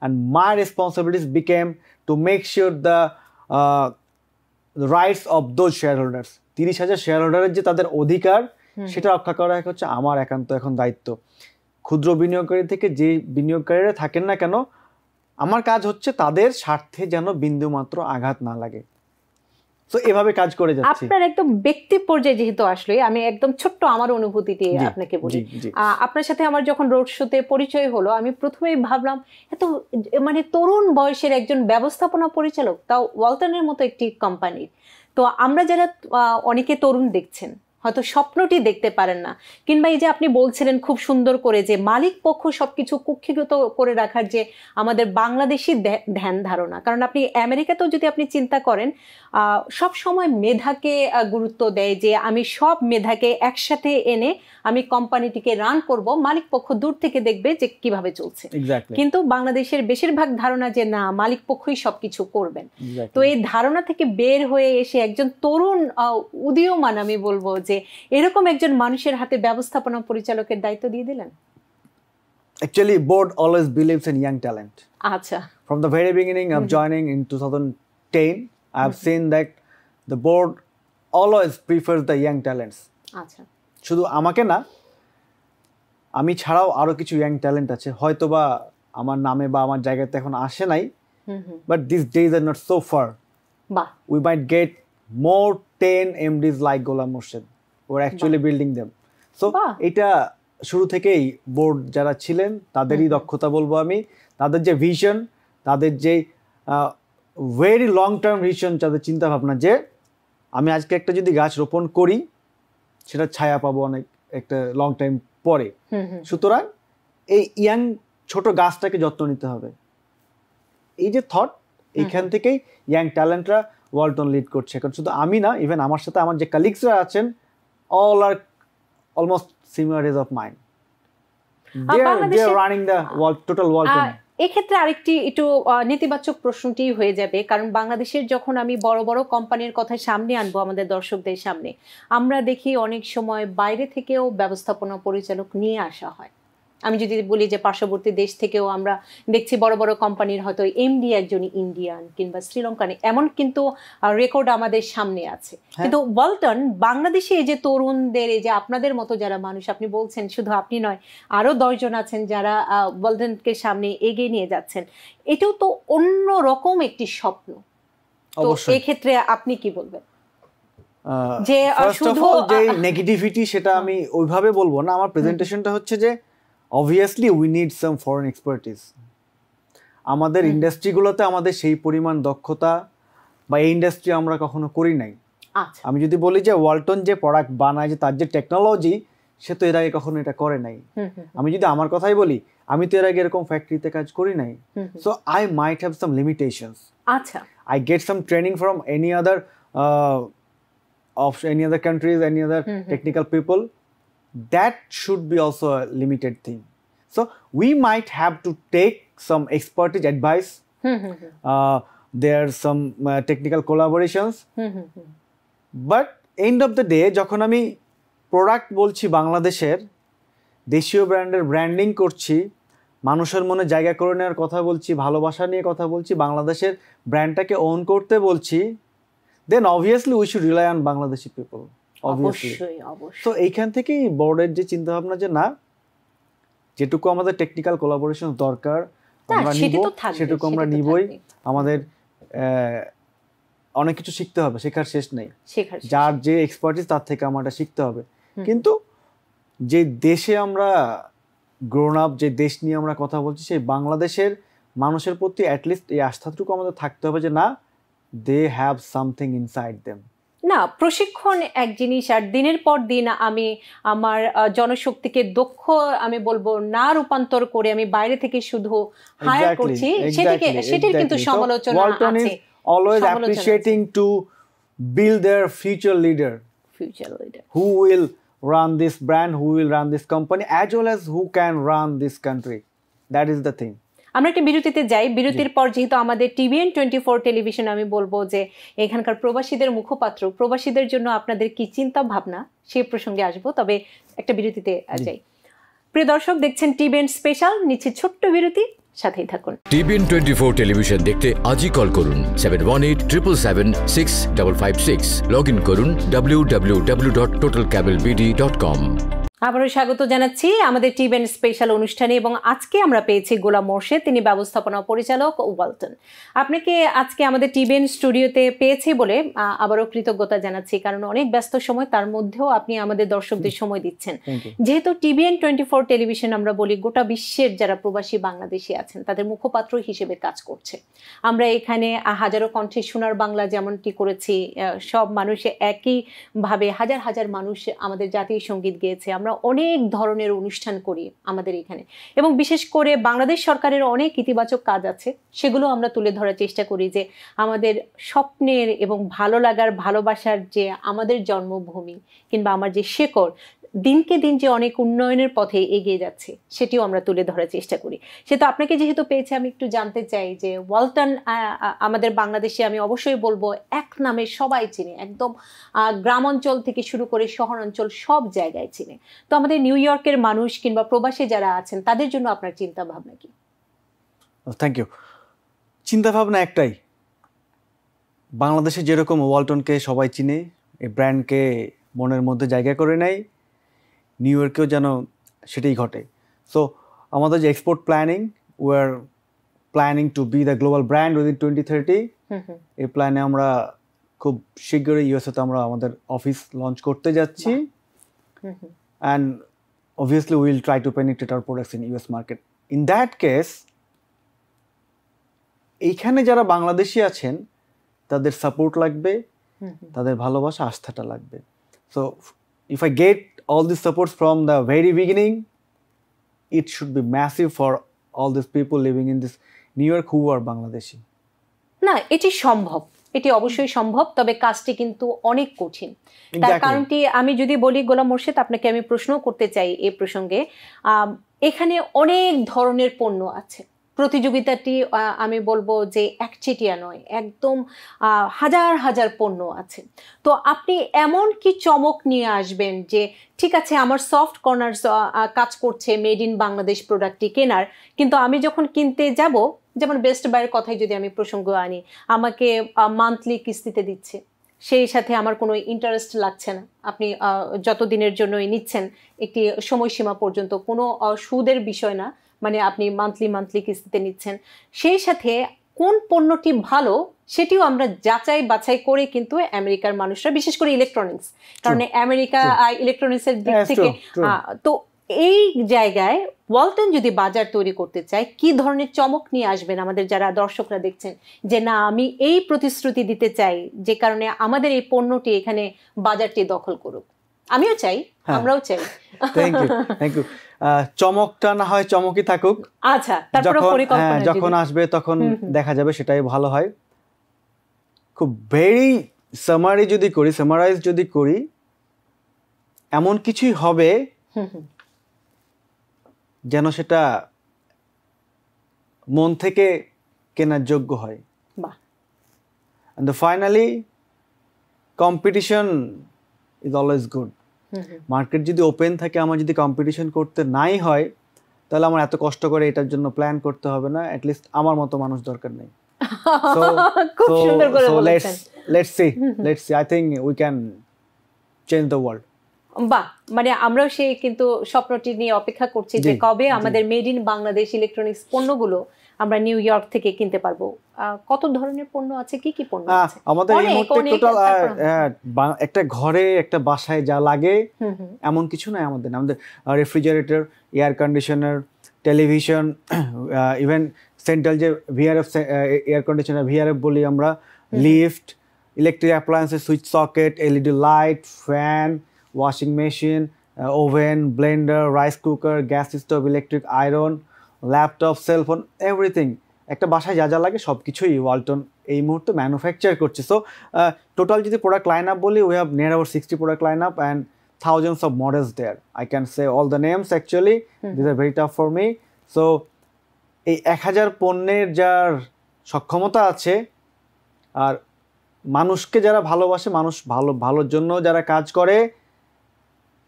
and my responsibilities became to make sure the, uh, the rights of those shareholders. তিরিশ হাজার share হোল্ডারের যে তাদের অধিকার সেটা রক্ষা করা হচ্ছে আমার একান্ত এখন দায়িত্ব ক্ষুদ্র বিনিয়োগকারী থেকে যে বিনিয়োগকারীরা থাকেন না কেন আমার কাজ হচ্ছে তাদের স্বার্থে যেন বিন্দুমাত্র আঘাত না লাগে তো এভাবে কাজ করে যাচ্ছি আপনার একদম ব্যক্তি পর্যায়ে যেহেতু আসলে আমি একদম ছোট্ট আমার অনুভূতিটি আপনাকে বলি আপনার সাথে আমার যখন রোড শোতে পরিচয় হলো আমি প্রথমেই ভাবলাম এত মানে তরুণ বয়সের একজন ব্যবস্থাপনা পরিচালক তাও ওয়ালটনের মতো একটি কোম্পানির তো আমরা যারা অনেকে তরুণ দেখছেন হয়তো স্বপ্নটি দেখতে পারেন না কিংবা এই যে আপনি বলছিলেন খুব সুন্দর করে যে মালিক পক্ষ সবকিছু কুক্ষিগত করে রাখার যে আমাদের বাংলাদেশি ধ্যান ধারণা কারণ আপনি আমেরিকাতেও যদি আপনি চিন্তা করেন সব সময় মেধাকে গুরুত্ব দেয় যে আমি সব মেধাকে একসাথে এনে আমি কোম্পানিটিকে রান করব মালিক পক্ষ দূর থেকে দেখবে যে কিভাবে চলছে কিন্তু বাংলাদেশের বেশিরভাগ ধারণা যে না মালিক পক্ষই সবকিছু করবেন তো এই ধারণা থেকে বের হয়ে এসে একজন তরুণ উদীয়মান আমি বলবো যে যে এরকম একজন মানুষের হাতে ব্যবস্থাপনা পরিচালকের দায়িত্ব দিয়ে দিলেন Actually, board always believes in young talent. Acha. From the very beginning of mm-hmm. joining in 2010, I have mm-hmm. seen that the board always prefers the young talents. আচ্ছা শুধু আমাকে না আমি ছাড়াও আরো কিছু ইয়াং ট্যালেন্ট আছে হয়তো বা আমার নামে বা আমার জায়গাতে এখন আসে নাই but this days are not so far we might get more ten MDs like Golam Morshed or actually building them so এটা শুরু থেকেই বোর্ড যারা ছিলেন তাদেরই দক্ষতা বলবো আমি তাদের যে ভিশন তাদের যে ভেরি লং টার্ম ভিশন তাদের চিন্তাভাবনা যে আমি আজকে একটা যদি গাছ রোপণ করি সেটা ছায়া পাবো অনেক একটা লং টাইম পরে সুতরাং এই ইয়াং ছোট গাছটাকে যত্ন নিতে হবে এই যে থট এইখান থেকেই ইয়াং ট্যালেন্টরা ওয়ালটন লিড করছে কারণ শুধু আমি না ইভেন আমার সাথে আমার যে কালিগসরা আছেন all are almost similarities of mine. Hmm. They are, they are running the world, total world. Uh, এক্ষেত্রে আরেকটি একটু নেতিবাচক প্রশ্নটি হয়ে যাবে কারণ বাংলাদেশের যখন আমি বড় বড় কোম্পানির কথা সামনে আনবো আমাদের দর্শকদের সামনে আমরা দেখি অনেক সময় বাইরে থেকেও ব্যবস্থাপনা পরিচালক নিয়ে আসা হয় আমি যদি বলি যে পার্শ্ববর্তী দেশ থেকেও আমরা দেখছি বড় বড় কোম্পানির হয়তো এমডি একজন ইন্ডিয়ান কিংবা শ্রীলঙ্কান এমন কিন্তু রেকর্ড আমাদের সামনে আছে হ্যাঁ। কিন্তু ওয়ালটন বাংলাদেশে এই যে তরুণদের এই যে আপনাদের মতো যারা মানুষ আপনি বলছেন শুধু আপনি নয় আরও দশজন আছেন যারা ওয়ালটনকে সামনে এগিয়ে নিয়ে যাচ্ছেন এটাও তো অন্য রকম একটি স্বপ্ন তো এক্ষেত্রে আপনি কি বলবেন যে শুধু যে নেগেটিভিটি সেটা আমি ওইভাবে বলবো না আমার প্রেজেন্টেশনটা হচ্ছে যে obviously we need some foreign expertise আমাদের ইন্ডাস্ট্রিগুলোতে আমাদের সেই পরিমাণ দক্ষতা বা এই ইন্ডাস্ট্রি আমরা কখনো করি নাই আচ্ছা। আমি যদি বলি যে ওয়ালটন যে প্রোডাক্ট বানায় যে তার যে টেকনোলজি সে তো এর আগে কখনো এটা করে নাই আমি যদি আমার কথাই বলি আমি তো এর আগে এরকম ফ্যাক্টরিতে কাজ করি নাই so I might have some limitations আচ্ছা I get some training from any other of any other countries any other technical people that should be also a limited thing. So we might have to take some expertise advice. Hmm, hmm, hmm. uh, there are some uh, technical collaborations. but end of the day যখন আমি product বলছি বাংলাদেশের দেশীয় ব্র্যান্ডের branding করছি মানুষের মনে জায়গা করে নেওয়ার কথা বলছি ভালোবাসা নিয়ে কথা বলছি বাংলাদেশের ব্র্যান্ডটাকে অন করতে বলছি then obviously we should rely on Bangladeshi people অবশ্যই তো এইখান থেকেই বোর্ডের যে চিন্তা ভাবনা যে না যেটুকু আমাদের টেকনিক্যাল কোলাবোরেশন দরকার আমরা নিব সেটুকু আমরা নিবই আমাদের অনেক কিছু শিখতে হবে শেখার শেষ নেই যার যে এক্সপার্টিস তার থেকে আমার শিখতে হবে কিন্তু যে দেশে আমরা গ্রোন আপ যে দেশ নিয়ে আমরা কথা বলছি সেই বাংলাদেশের মানুষের প্রতি অ্যাটলিস্ট এই আস্থাটুকু আমাদের থাকতে হবে যে না they have something inside them না প্রশিক্ষণ এক জিনিস আর দিনের পর দিন আমি আমার জনশক্তিকে দক্ষ আমি বলবো না রূপান্তর করে আমি বাইরে থেকে শুধু হায়ার করছি সেটিকে সেটির কিন্তু সমালোচনা আছে always appreciating to build their future leader future leader who will run this brand who will run this company as well as who can run this country that is the thing আমরা একটা বিরতিতে যাই বিরতির পর যেহেতু আমাদের TVN twenty four television আমি বলবো যে এখানকার প্রবাসীদের মুখপাত্র প্রবাসীদের জন্য আপনাদের কি চিন্তা ভাবনা সে প্রসঙ্গে আসবো তবে একটা বিরতিতে যাই প্রিয় দর্শক দেখছেন টিভিএন স্পেশাল নিচে ছোট্ট বিরতি সাথেই থাকুন টিভিএন টোয়েন্টি ফোর টেলিভিশন দেখতে আজই কল করুন seven one eight triple seven six double five six log in করুন W W W dot total cable BD dot com আবারও স্বাগত জানাচ্ছি আমাদের টিম এন্ড স্পেশাল অনুষ্ঠানে এবং আজকে আমরা পেয়েছি গোলাম মোর্শেদ তিনি ব্যবস্থাপনা পরিচালক ওয়ালটন আপনাকে আজকে আমাদের টিবেন স্টুডিওতে পেয়েছি বলে আবারও কৃতজ্ঞতা জানাচ্ছি কারণ অনেক ব্যস্ত সময় তার মধ্যেও আপনি আমাদের দর্শকদের সময় দিচ্ছেন যেহেতু টিবিএন টোয়েন্টি ফোর টেলিভিশন আমরা বলি গোটা বিশ্বের যারা প্রবাসী বাংলাদেশি আছেন তাদের মুখপাত্র হিসেবে কাজ করছে আমরা এখানে হাজারো কণ্ঠে সোনার বাংলা যেমনটি করেছি সব মানুষে একইভাবে হাজার হাজার মানুষ আমাদের জাতীয় সঙ্গীত গিয়েছে আমরা আমরা অনেক ধরনের অনুষ্ঠান করি আমাদের এখানে এবং বিশেষ করে বাংলাদেশ সরকারের অনেক ইতিবাচক কাজ আছে সেগুলো আমরা তুলে ধরার চেষ্টা করি যে আমাদের স্বপ্নের এবং ভালো লাগার ভালোবাসার যে আমাদের জন্মভূমি কিংবা আমার যে শেকড় দিনকে দিন যে অনেক উন্নয়নের পথে এগিয়ে যাচ্ছে সেটিও আমরা তুলে ধরার চেষ্টা করি সে তো আপনাকে যেহেতু পেয়েছে আমি একটু জানতে চাই যে ওয়ালটন আমাদের বাংলাদেশে আমি অবশ্যই বলবো এক নামে সবাই চিনে একদম গ্রাম অঞ্চল থেকে শুরু করে শহর অঞ্চল সব জায়গায় চিনে তো আমাদের নিউ ইয়র্কের মানুষ কিংবা প্রবাসী যারা আছেন তাদের জন্য আপনার চিন্তা ভাবনা কি থ্যাংক ইউ চিন্তা ভাবনা একটাই বাংলাদেশে যেরকম ওয়ালটনকে সবাই চিনে এই ব্র্যান্ডকে মনের মধ্যে জায়গা করে নেয় নিউ ইয়র্কেও যেন সেটাই ঘটে সো আমাদের যে export planning our planning to be the global brand within twenty thirty এই প্ল্যানে আমরা খুব শীঘ্রই ইউএসএতে আমরা আমাদের অফিস লঞ্চ করতে যাচ্ছি and obviously will try to to penetrate products in US market in that case এইখানে যারা বাংলাদেশি আছেন তাদের সাপোর্ট লাগবে তাদের ভালোবাসা আস্থাটা লাগবে so if I get all these supports from the very beginning, it should be massive for all these people living in this New York who are Bangladeshi. No, না এটি সম্ভব এটি অবশ্যই সম্ভব তবে কাজটি কিন্তু অনেক কঠিন তার কারণটি আমি যদি বলি গোলাম মোর্শেদ আপনাকে আমি প্রশ্ন করতে চাই এ প্রসঙ্গে এখানে অনেক ধরনের পণ্য আছে প্রতিযোগিতাটি আমি বলবো যে একচেটিয়া নয় একদম হাজার হাজার পণ্য আছে তো আপনি এমন কি চমক নিয়ে আসবেন যে ঠিক আছে আমার সফট কর্নার কাজ করছে মেড ইন বাংলাদেশ প্রোডাক্টটি কেনার কিন্তু আমি যখন কিনতে যাব যেমন বেস্ট বাইয়ের কথাই যদি আমি প্রসঙ্গ আনি আমাকে মান্থলি কিস্তিতে দিচ্ছে সেই সাথে আমার কোনো ইন্টারেস্ট লাগছে না আপনি যত দিনের জন্যই নিচ্ছেন একটি সময়সীমা পর্যন্ত কোনো সুদের বিষয় না মানে আপনি মান্থলি মান্থলি কিস্তিতে নিচ্ছেন সেই সাথে কোন পণ্যটি ভালো সেটিও আমরা যাচাই বাছাই করে কিন্তু আমেরিকার মানুষরা বিশেষ করে ইলেকট্রনিক্স কারণ আমেরিকা ইলেকট্রনিক্সের দিক থেকে তো এই জায়গায় ওয়ালটন যদি বাজার তৈরি করতে চায় কি ধরনের চমক নিয়ে আসবেন আমাদের যারা দর্শকরা দেখছেন যে না আমি এই প্রতিশ্রুতি দিতে চাই যে কারণে আমাদের এই পণ্যটি এখানে বাজারটি দখল করুক আমিও চাই হ্যাঁ। আমরাও চাই থ্যাংক ইউ থ্যাংক ইউ চমকটা না হয় চমকই থাকুক আচ্ছা যখন হ্যাঁ, যখন আসবে তখন দেখা যাবে সেটাই ভালো হয় খুব ভেরি সামারি যদি করি সামারাইজ যদি করি এমন কিছুই হবে যেন সেটা মন থেকে কেনার যোগ্য হয় finally competition is always good market যদি ওপেন থাকে আমার যদি কম্পিটিশন করতে নাই হয় তাহলে আমার এত কষ্ট করে এটার জন্য প্ল্যান করতে হবে না অ্যাটলিস্ট আমার মতো মানুষ দরকার নেই [LAUGHS] খুব মানে আমরাও সেই কিন্তু স্বপ্নটি নিয়ে অপেক্ষা করছি যে কবে আমাদের মেড ইন বাংলাদেশ ইলেকট্রনিক্স পণ্যগুলো আমরা নিউ ইয়র্ক থেকে কিনতে পারবো কত ধরনের পণ্য আছে কি কি পণ্য আছে আমাদের এই মুহূর্তে টোটাল একটা ঘরে একটা বাসায় যা লাগে এমন কিছু নাই আমাদের আমাদের refrigerator air conditioner television even central যে ভিআরএফ এয়ার কন্ডিশনার ভিআরএফ বলি আমরা লিফট ইলেকট্রিক অ্যাপ্লায়েন্সের switch socket LED light fan washing machine oven blender rice cooker gas stove electric iron laptop cellphone everything একটা বাসায় যা যা লাগে সব কিছুই ওয়ালটন এই মুহূর্তে ম্যানুফ্যাকচার করছে সো টোটাল যদি প্রোডাক্ট লাইন আপ বলি we have near our sixty product line up and thousands of models there I can say all the names actually this are very tough for me so এই এক হাজার পণ্যের যার সক্ষমতা আছে আর মানুষকে যারা ভালোবাসে মানুষ ভালো ভালোর জন্য যারা কাজ করে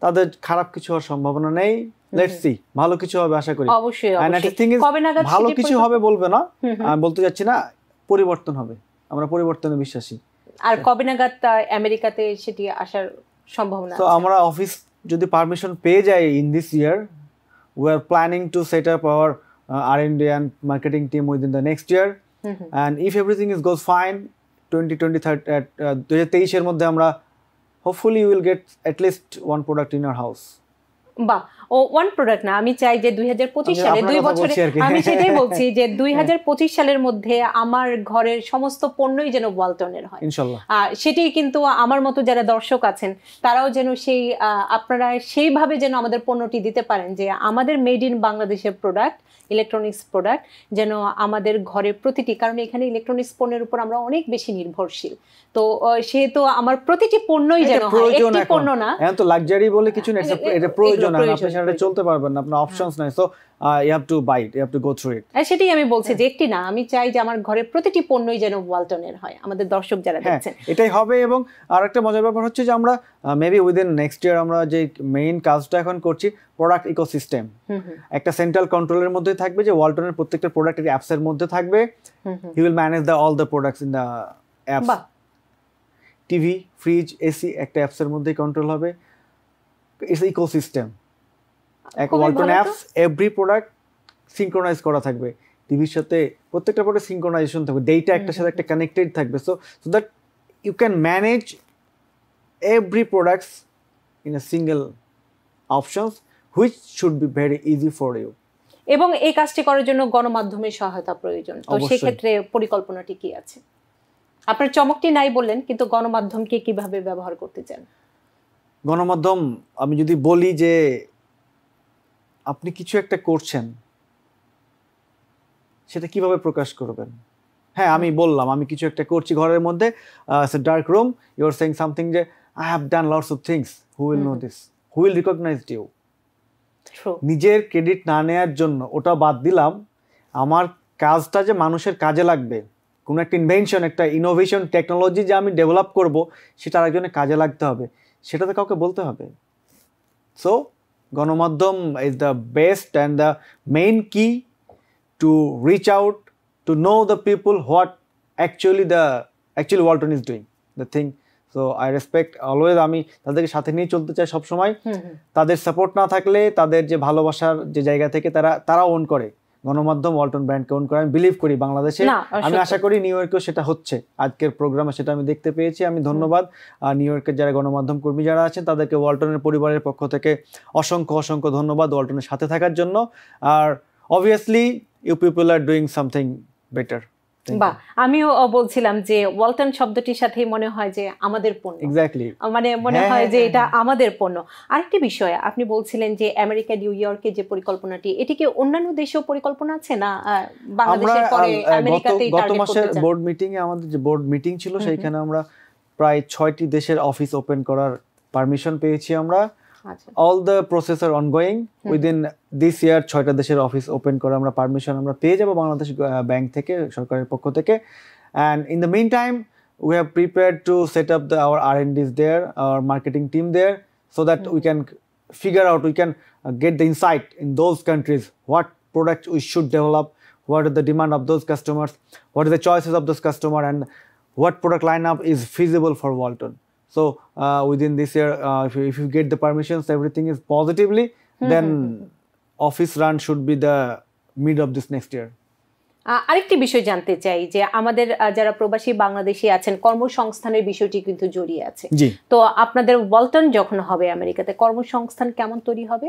তাদের খারাপ কিছু হওয়ার সম্ভাবনা নেই লেটস সি ভালো কিছু হবে আশা করি অবশ্যই ভালো কিছু হবে বলবে না আমি বলতে যাচ্ছি না পরিবর্তন হবে আমরা পরিবর্তনে বিশ্বাসী আর কবে নাগাদ আমেরিকাতে সেটি আসার সম্ভাবনা তো আমরা অফিস যদি পারমিশন পেয়ে যাই in this year we are planning to set up our R and D and marketing team within the next year and if everything is goes fine twenty twenty third দু হাজার তেইশের মধ্যে আমরা hopefully will get at least one product in our house বা ও one product না আমি চাই যে দুই সালে দুই বছরে আমি সেটাই [LAUGHS] বলছি যে দুই সালের মধ্যে আমার ঘরের সমস্ত পণ্যই যেন ওয়ালটনের হয় আর সেটাই কিন্তু আমার মতো যারা দর্শক আছেন তারাও যেন সেই আপনারা সেইভাবে যেন আমাদের পণ্যটি দিতে পারেন যে আমাদের মেড ইন বাংলাদেশের প্রোডাক্ট ইলেকট্রনিক্স প্রোডাক্ট যেন আমাদের ঘরে প্রতিটি কারণ এখানে ইলেকট্রনিক্স পণ্যের উপর আমরা অনেক বেশি নির্ভরশীল তো সেহেতু আমার প্রতিটি পণ্যই যেন একটি পণ্য না তো লাক্সারি বলে কিছু না প্রয়োজন একটা সেন্ট্রাল কন্ট্রোলের মধ্যে থাকবে যে ওয়ালটনের প্রত্যেকটা প্রোডাক্ট অ্যাপসের মধ্যে থাকবে he will manage the all the products in apps TV fridge AC একটা অ্যাপসের মধ্যেই কন্ট্রোল হবে ইটস ইকোসিস্টেম আচ্ছা, এক Walton apps every product synchronize করা থাকবে টিভির সাথে প্রত্যেকটা প্রোডাক্ট সিঙ্ক্রোনাইজেশন থাকবে ডেটা একটার সাথে একটা কানেক্টেড থাকবে so so that you can manage every products in a single options which should be very easy for you এবং এই কাজটি করার জন্য গণমাধ্যমের সহায়তা প্রয়োজন তো সেক্ষেত্রে পরিকল্পনাটি কি আছে আপনার চমকটি নাই বললেন কিন্তু গণমাধ্যমকে কিভাবে ব্যবহার করতে চান গণমাধ্যম আমি যদি বলি যে আপনি কিছু একটা করছেন সেটা কিভাবে প্রকাশ করবেন হ্যাঁ আমি বললাম আমি কিছু একটা করছি ঘরের মধ্যে dark room your saying something যে I have done lots of things who will know this who will recognize you নিজের ক্রেডিট না নেয়ার জন্য ওটা বাদ দিলাম আমার কাজটা যে মানুষের কাজে লাগবে কোনো একটা ইনভেনশন একটা ইনোভেশন টেকনোলজি যে আমি ডেভেলপ করব সেটা আরেকজনের কাজে লাগতে হবে সেটা তো কাউকে বলতে হবে সো গণমাধ্যম is the best and the main key to reach out to know the people what actually the actually Walton is doing the thing so I respect always আমি তাদেরকে সাথে নিয়ে চলতে চাই সবসময় তাদের সাপোর্ট না থাকলে তাদের যে ভালোবাসার যে জায়গা থেকে তারা তারা ওন করে গণমাধ্যম ওয়ালটন ব্র্যান্ডকে অন করে আমি বিলিভ করি বাংলাদেশে আমি আশা করি নিউ ইয়র্কেও সেটা হচ্ছে আজকের প্রোগ্রামে সেটা আমি দেখতে পেয়েছি আমি ধন্যবাদ নিউ ইয়র্কের যারা গণমাধ্যম কর্মী যারা আছেন তাদেরকে ওয়ালটনের পরিবারের পক্ষ থেকে অসংখ্য অসংখ্য ধন্যবাদ ওয়ালটনের সাথে থাকার জন্য আর obviously you people are doing something better বা আমিও বলছিলাম যে ওয়ালটন শব্দটির সাথে মনে হয় যে আমাদের পণ্য এক্স্যাক্টলি মানে মনে হ্যাঁ, হয় হ্যাঁ, যে হ্যাঁ, এটা আমাদের পণ্য আরেকটি বিষয় আপনি বলছিলেন যে আমেরিকা নিউ ইয়র্কে যে পরিকল্পনাটি এটিকে অন্যান্য দেশেও পরিকল্পনা আছে না বাংলাদেশের গত মাসের বোর্ড মিটিং এ আমাদের যে বোর্ড মিটিং ছিল সেইখানে আমরা প্রায় ছয়টি দেশের অফিস ওপেন করার পারমিশন পেয়েছি আমরা all the process are ongoing within this year ছয়টা দেশের অফিস ওপেন করে আমরা পারমিশন আমরা পেয়ে যাবো বাংলাদেশ ব্যাংক থেকে সরকারের পক্ষ থেকে and in the meantime we have prepare to set up the our R and Ds there our marketing team there so that we can figure out we can get the insight in those countries what product we should develop what is the demand of those customers what is the choices of those customer and what product line up is feasible for Walton So uh, within this year, uh, if, you, if, you, get the permissions, everything is positively, mm-hmm. then hmm, hmm. office run should be the mid of this next year. আরেকটি বিষয় জানতে চাই যে আমাদের যারা প্রবাসী বাংলাদেশি আছেন কর্মসংস্থানের বিষয়টি কিন্তু জড়িয়ে আছে তো আপনাদের ওয়ালটন যখন হবে আমেরিকাতে কর্মসংস্থান কেমন তৈরি হবে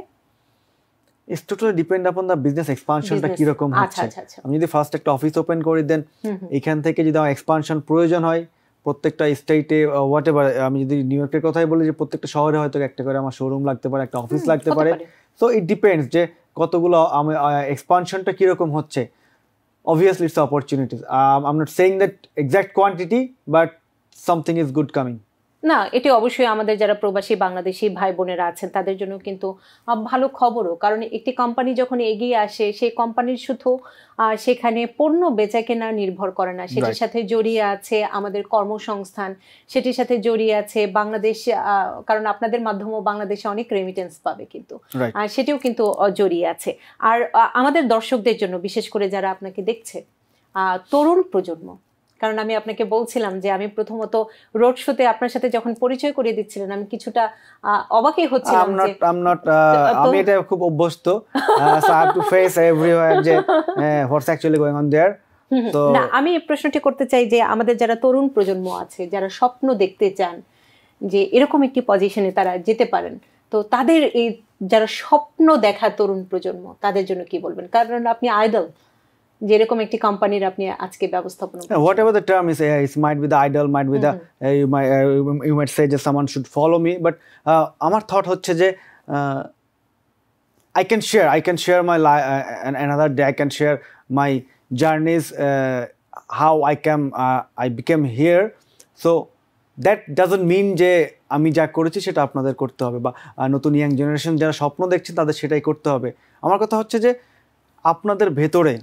it's totally depend upon the business এক্সপ্যানশনটা কি রকম হচ্ছে আচ্ছা, আচ্ছা। আমি যদি ফার্স্ট একটা অফিস ওপেন করি দেন এখান থেকে যদি আমার এক্সপ্যানশন প্রয়োজন হয় প্রত্যেকটা স্টেটে হোয়াট এভার আমি যদি নিউ ইয়র্কের কথাই বলি যে প্রত্যেকটা শহরে হয়তো একটা করে আমার শোরুম লাগতে পারে একটা অফিস লাগতে পারে সো ইট ডিপেন্ডস যে কতগুলো আমি এক্সপানশনটা কীরকম হচ্ছে obviously it's opportunities I'm not saying that exact quantity but something is good coming না এটি অবশ্যই আমাদের যারা প্রবাসী বাংলাদেশি ভাই বোনেরা আছেন তাদের জন্য কিন্তু ভালো খবরও কারণ একটি কোম্পানি যখন এগিয়ে আসে সেই কোম্পানির শুধু সেখানে পণ্য বেচা কেনা নির্ভর করে না সেটির সাথে জড়িয়ে আছে আমাদের কর্মসংস্থান সেটির সাথে জড়িয়ে আছে বাংলাদেশ কারণ আপনাদের মাধ্যমেও বাংলাদেশে অনেক রেমিটেন্স পাবে কিন্তু সেটিও কিন্তু জড়িয়ে আছে আর আমাদের দর্শকদের জন্য বিশেষ করে যারা আপনাকে দেখছে তরুণ প্রজন্ম কারণ আমি আপনাকে বলছিলাম যে আমি প্রথমত রোড শোতে আপনার সাথে যখন পরিচয় করিয়ে দিচ্ছিলেন আমি কিছুটা অবাকই হচ্ছিলাম যে আমি এটা খুব অভ্যস্ত টু ফেস এভরিওয়্যার যে what's actually going on there না আমি এই প্রশ্নটি করতে চাই যে আমাদের যারা তরুণ প্রজন্ম আছে যারা স্বপ্ন দেখতে চান যে এরকম একটি পজিশনে তারা যেতে পারেন তো তাদের এই যারা স্বপ্ন দেখা তরুণ প্রজন্ম তাদের জন্য কি বলবেন কারণ আপনি আইডল যেরকম একটি কোম্পানির আপনি আজকে ব্যবস্থাপনা whatever the term is is might the idol might be the you might say যে someone should follow me but আমার থট হচ্ছে যে I can share I can share my another day I can share my journeys how I came I became here so that doesn't mean যে আমি যা করেছি সেটা আপনাদের করতে হবে বা নতুন ইয়াং জেনারেশন যারা স্বপ্ন দেখছে তাদের সেটাই করতে হবে আমার কথা হচ্ছে যে আপনাদের ভেতরে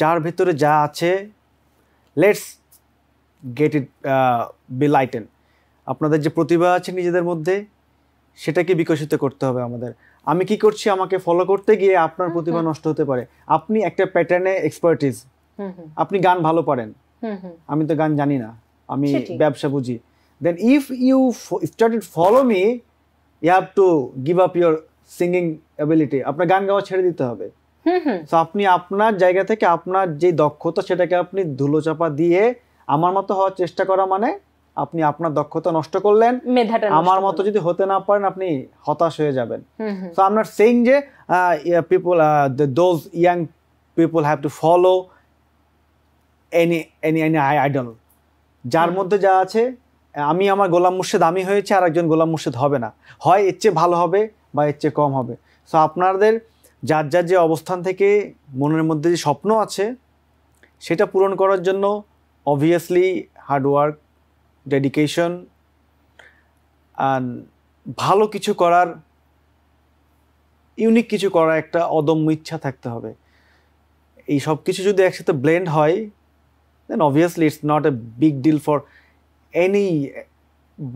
যার ভিতরে যা আছে let's get it be lighten আপনাদের যে প্রতিভা আছে নিজেদের মধ্যে সেটাকে বিকশিত করতে হবে আমাদের আমি কি করছি আমাকে ফলো করতে গিয়ে আপনার প্রতিভা নষ্ট হতে পারে আপনি একটা প্যাটার্নে এক্সপার্টিস আপনি গান ভালো পারেন আমি তো গান জানি না আমি ব্যবসা বুঝি then if you started follow me you have to give up your singing ability আপনার গান গাওয়া ছেড়ে দিতে হবে তো আপনি আপনার জায়গা থেকে আপনার যে দক্ষতা সেটাকে আপনি ধুলো চাপা দিয়ে আমার মতো হওয়ার চেষ্টা করা মানে আপনি আপনার দক্ষতা নষ্ট করলেন আমার মতো যদি হতে না পারেন আপনি হতাশ হয়ে যাবেন তো আমরা সেইং যে people those young people have to follow any any any idol যার মধ্যে যা আছে আমি আমার গোলাম মুর্শেদ আমি হয়েছে আর একজন গোলাম মুর্শেদ হবে না হয় এর চেয়ে ভালো হবে বা এর চেয়ে কম হবে সো আপনাদের যার যার যে অবস্থান থেকে মনের মধ্যে যে স্বপ্ন আছে সেটা পূরণ করার জন্য অবভিয়াসলি হার্ডওয়ার্ক ডেডিকেশন ভালো কিছু করার ইউনিক কিছু করার একটা অদম্য ইচ্ছা থাকতে হবে এই সব কিছু যদি একসাথে ব্লেন্ড হয় then obviously it's not a big deal for any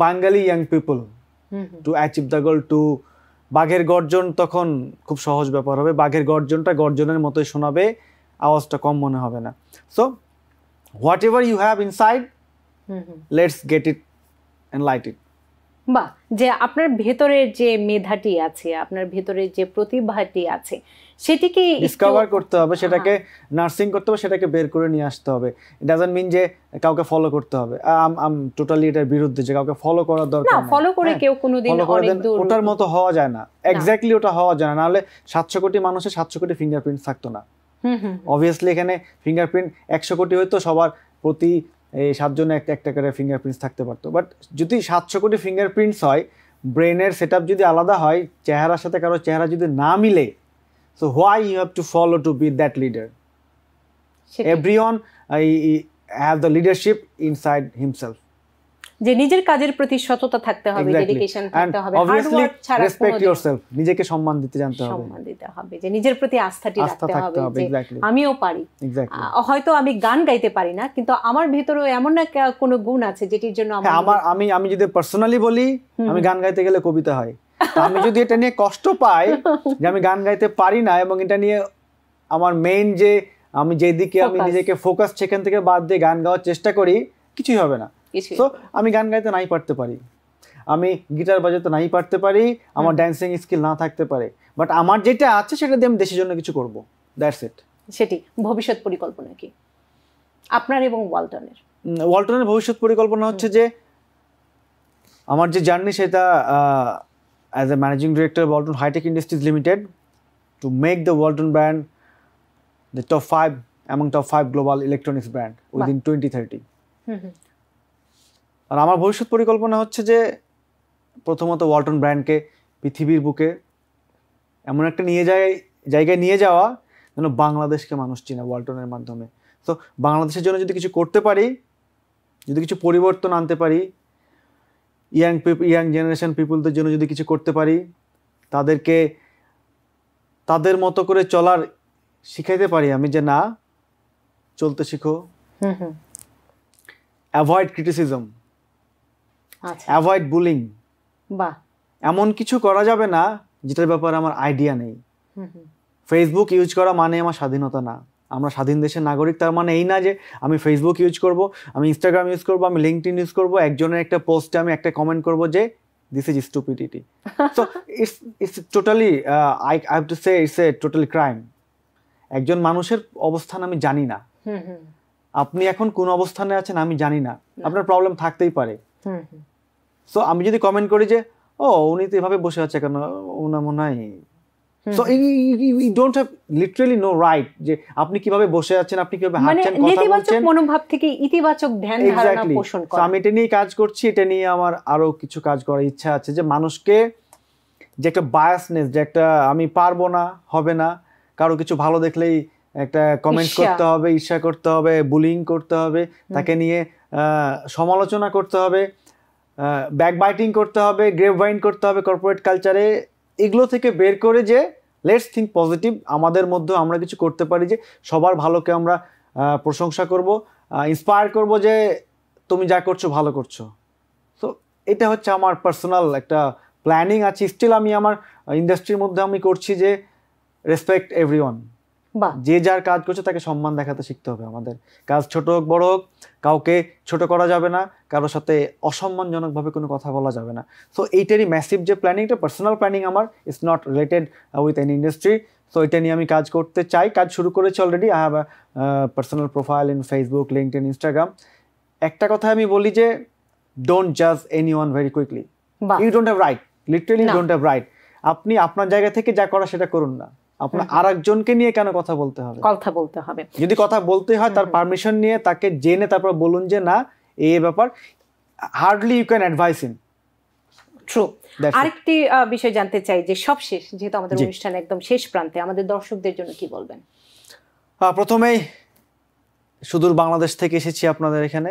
Bangali young people to achieve the goal to বাঘের গর্জন তখন খুব সহজ ব্যাপার হবে বাঘের গর্জনটা গর্জনের মতোই শোনাবে আওয়াজটা কম মনে হবে না so whatever you have inside let's get it and light it বা যে আপনার ভেতরের যে মেধাটি আছে আপনার ভেতরের যে প্রতিভাটি আছে সেটিকে ডিসকভার করতে হবে সেটাকে নার্সিং হ্যাঁ। করতে হবে সেটাকে বের করে নিয়ে আসতে হবে ইট ডাজন্ট মিন যে কাউকে ফলো করতে হবে আম আম টোটালি এটার বিরুদ্ধে যে কাউকে ফলো করার দরকার না ফলো করে হ্যাঁ, কেউ কোনোদিন অনেক দূর ওটার মতো হওয়া যায় না এক্স্যাক্টলি ওটা হওয়া যায় না নাহলে 700 কোটি মানুষের 700 কোটি ফিঙ্গারপ্রিন্ট থাকতো না অবভিয়াসলি এখানে ফিঙ্গারপ্রিন্ট 100 কোটি হয়তো সবার প্রতি এই সাতজনে একটা একটা করে ফিঙ্গারপ্রিন্টস থাকতে পারতো বাট যদি সাতশো কোটি ফিঙ্গারপ্রিন্টস হয় ব্রেনের সেট যদি আলাদা হয় চেহারার সাথে কারো চেহারা যদি না মিলে So why you have to follow to be that leader? সেটাই। Everyone uh, he- he have the leadership যে নিজের কাজের প্রতি সততা থাকতে হবে ডেডিকেশন থাকতে হবে হার্ড obviously ওয়ার্ক ছাড়া respect কোনোদিন yourself. নিজেকে সম্মান দিতে জানতে হবে। সম্মান দিতে হবে যে নিজের প্রতি আস্থাটি রাখতে হবে যে আমিও পারি হয়তো আমি গান গাইতে পারি না কিন্তু আমার ভেতরেও এমন না কোনো গুণ আছে যেটির জন্য হ্যাঁ, আমার আমি আমি যদি পার্সোনালি বলি আমি গান গাইতে গেলে কবিতা হয় আমি যদি এটা নিয়ে কষ্ট পাই যে আমি গান গাইতে পারি না এবং এটা নিয়ে আমার মেইন যে আমি যেদিকে আমি নিজেকে ফোকাস সেখান থেকে বাদ দিয়ে গান গাওয়ার চেষ্টা করি কিছুই হবে না তো আমি গান গাইতে নাই পারতে পারি আমি গিটার বাজাতে নাই পারতে পারি আমার ড্যান্সিং স্কিল না থাকতে পারে বাট আমার যেটা আছে সেটা দিয়ে আমি দেশের জন্য কিছু করবো দ্যাটস ইট সেটি ভবিষ্যৎ পরিকল্পনা কি আপনার এবং ওয়ালটনের ওয়ালটনের ভবিষ্যৎ পরিকল্পনা হচ্ছে যে আমার যে জার্নি সেটা as a managing director of Walton High Tech Industries Limited to make the Walton brand the top five among top five global electronics brand within twenty thirty আর আমার ভবিষ্যৎ পরিকল্পনা হচ্ছে যে প্রথমত ওয়ালটন ব্র্যান্ডকে পৃথিবীর বুকে এমন একটা নিয়ে যায় জায়গায় নিয়ে যাওয়া যেন বাংলাদেশকে মানুষ চিনে ওয়ালটনের মাধ্যমে তো বাংলাদেশের জন্য যদি কিছু করতে পারি যদি কিছু পরিবর্তন আনতে পারি ইয়াং ইয়াং জেনারেশন পিপুলদের জন্য যদি কিছু করতে পারি তাদেরকে তাদের মতো করে চলার শিখাইতে পারি আমি যে না চলতে শিখো অ্যাভয়েড ক্রিটিসিজম অ্যাভয়েড বুলিং বা এমন কিছু করা যাবে না যেটার ব্যাপারে আমার আইডিয়া নেই ফেসবুক ইউজ করা মানে আমার স্বাধীনতা না আমরা স্বাধীন দেশের নাগরিক তার মানে এই না যে আমি ফেসবুক ইউজ করব আমি ইনস্টাগ্রাম ইউজ করব আমি লিঙ্কড ইউজ করব একজনের একটা পোস্টে আমি একটা কমেন্ট করব যে this is stupidity so it's it's totally I I have to say it's a total crime একজন মানুষের অবস্থান আমি জানি না আপনি এখন কোন অবস্থানে আছেন আমি জানি না আপনার প্রবলেম থাকতেই পারে সো আমি যদি কমেন্ট করি যে ও উনি তো এভাবে বসে আছে কেন ওনা মনে হয় so you don't have literally no right যে আপনি কিভাবে বসে আছেন আপনি কিভাবে মানে হাঁটছেন কথা বলছেন নেতিবাচক মনোভাব থেকে ইতিবাচক ধ্যান ধারণা পোষণ করা আমি এটা নিয়ে কাজ করছি এটা নিয়ে আমার আরো কিছু কাজ করার ইচ্ছা আছে যে মানুষকে যে একটা বায়াসনেস যে একটা আমি পারবো না হবে না কারো কিছু ভালো দেখলেই একটা কমেন্ট করতে হবে ঈর্ষা করতে হবে বুলিং করতে হবে তাকে নিয়ে সমালোচনা করতে হবে ব্যাকবাইটিং করতে হবে গ্রেভ বাইন করতে হবে কর্পোরেট কালচারে এগুলো থেকে বের করে যে লেটস থিঙ্ক পজিটিভ আমাদের মধ্যে আমরা কিছু করতে পারি যে সবার ভালোকে আমরা প্রশংসা করব ইন্সপায়ার করব যে তুমি যা করছো ভালো করছো তো এটা হচ্ছে আমার পার্সোনাল একটা প্ল্যানিং আছে স্টিল আমি আমার ইন্ডাস্ট্রির মধ্যে আমি করছি যে রেসপেক্ট এভরি যে যার কাজ করছে তাকে সম্মান দেখাতে শিখতে হবে আমাদের কাজ ছোট হোক বড় হোক কাউকে ছোট করা যাবে না কারোর সাথে অসম্মানজনকভাবে কোনো কথা বলা যাবে না সো এইটারই ম্যাসিভ যে প্ল্যানিংটা পার্সোনাল প্ল্যানিং আমার it's not related with an industry so এটা নিয়ে আমি কাজ করতে চাই কাজ শুরু করেছি already I have personal profile in Facebook LinkedIn Instagram একটা কথা আমি বলি যে ডোন্ট জাজ anyone very quickly you don't have right literally don't have right আপনি আপনার জায়গা থেকে যা করা সেটা করুন না আপনার আরেকজনকে নিয়ে কেন কথা বলতে হবে কথা বলতে হবে যদি কথা বলতে হয় তার পারমিশন নিয়ে তাকে জেনে তারপর বলুন যে না এই ব্যাপার hardly you can advise him true আরেকটি বিষয় জানতে চাই যে সব শেষ যেহেতু আমাদের অনুষ্ঠান একদম শেষ প্রান্তে আমাদের দর্শকদের জন্য কি বলবেন প্রথমেই সুদূর বাংলাদেশ থেকে এসেছি আপনাদের এখানে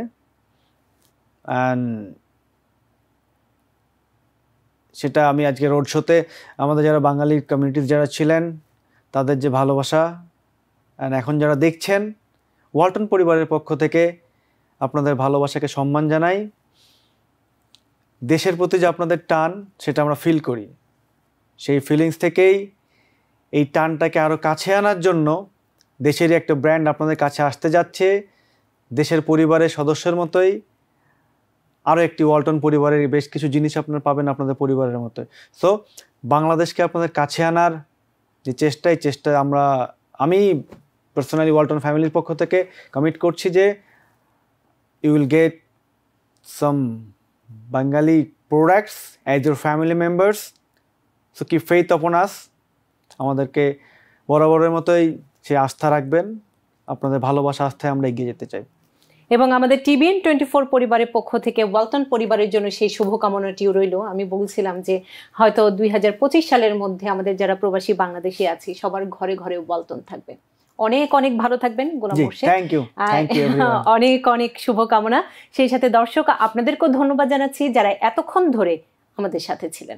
সেটা আমি আজকে রোড শোতে আমাদের যারা বাঙালি কমিউনিটির যারা ছিলেন তাদের যে ভালোবাসা অ্যান্ড এখন যারা দেখছেন ওয়ালটন পরিবারের পক্ষ থেকে আপনাদের ভালোবাসাকে সম্মান জানাই দেশের প্রতি যে আপনাদের টান সেটা আমরা ফিল করি সেই ফিলিংস থেকেই এই টানটাকে আরও কাছে আনার জন্য দেশেরই একটা ব্র্যান্ড আপনাদের কাছে আসতে যাচ্ছে দেশের পরিবারের সদস্যের মতোই আরও একটি ওয়ালটন পরিবারের বেশ কিছু জিনিস আপনারা পাবেন আপনাদের পরিবারের মতোই সো বাংলাদেশকে আপনাদের কাছে আনার যে চেষ্টায় চেষ্টায় আমরা আমি পার্সোনালি ওয়ালটন ফ্যামিলির পক্ষ থেকে কমিট করছি যে you will get some Bangali products as your family members so কি ফেইথ অপন আস আমাদেরকে বরাবরের মতোই সে আস্থা রাখবেন আপনাদের ভালোবাসা আস্থায় আমরা এগিয়ে যেতে চাই এবং আমাদের টিবিএন টোয়েন্টি ফোর পরিবারের পক্ষ থেকে ওয়ালটন পরিবারের জন্য সেই শুভকামনাটিও রইল আমি বলছিলাম যে হয়তো দুই সালের মধ্যে আমাদের যারা প্রবাসী বাংলাদেশে আছি সবার ঘরে ঘরে ওয়ালটন থাকবে অনেক অনেক ভালো থাকবেন অনেক অনেক শুভকামনা সেই সাথে দর্শক আপনাদেরকেও ধন্যবাদ জানাচ্ছি যারা এতক্ষণ ধরে আমাদের সাথে ছিলেন